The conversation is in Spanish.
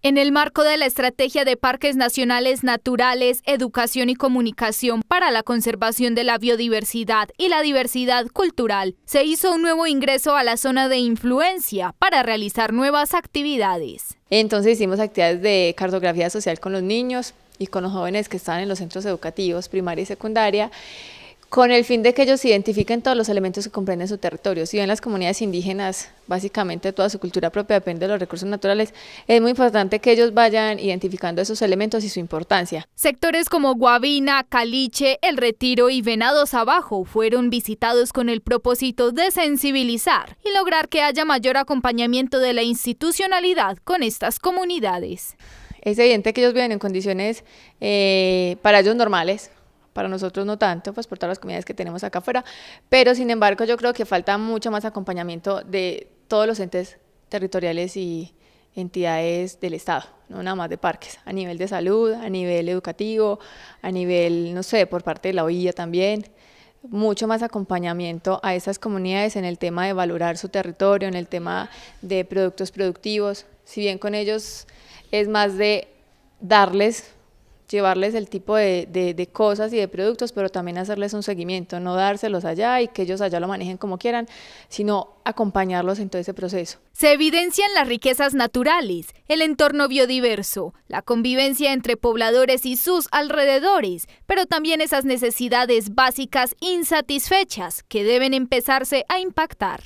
En el marco de la Estrategia de Parques Nacionales Naturales, Educación y Comunicación para la Conservación de la Biodiversidad y la Diversidad Cultural, se hizo un nuevo ingreso a la zona de influencia para realizar nuevas actividades. Entonces hicimos actividades de cartografía social con los niños y con los jóvenes que estaban en los centros educativos primaria y secundaria con el fin de que ellos identifiquen todos los elementos que comprenden su territorio. Si bien las comunidades indígenas, básicamente toda su cultura propia depende de los recursos naturales, es muy importante que ellos vayan identificando esos elementos y su importancia. Sectores como Guavina, Caliche, El Retiro y Venados Abajo fueron visitados con el propósito de sensibilizar y lograr que haya mayor acompañamiento de la institucionalidad con estas comunidades. Es evidente que ellos viven en condiciones eh, para ellos normales, para nosotros no tanto, pues por todas las comunidades que tenemos acá afuera, pero sin embargo yo creo que falta mucho más acompañamiento de todos los entes territoriales y entidades del Estado, no nada más de parques, a nivel de salud, a nivel educativo, a nivel, no sé, por parte de la OIA también, mucho más acompañamiento a esas comunidades en el tema de valorar su territorio, en el tema de productos productivos, si bien con ellos es más de darles llevarles el tipo de, cosas y de productos, pero también hacerles un seguimiento, no dárselos allá y que ellos allá lo manejen como quieran, sino acompañarlos en todo ese proceso. Se evidencian las riquezas naturales, el entorno biodiverso, la convivencia entre pobladores y sus alrededores, pero también esas necesidades básicas insatisfechas que deben empezarse a impactar.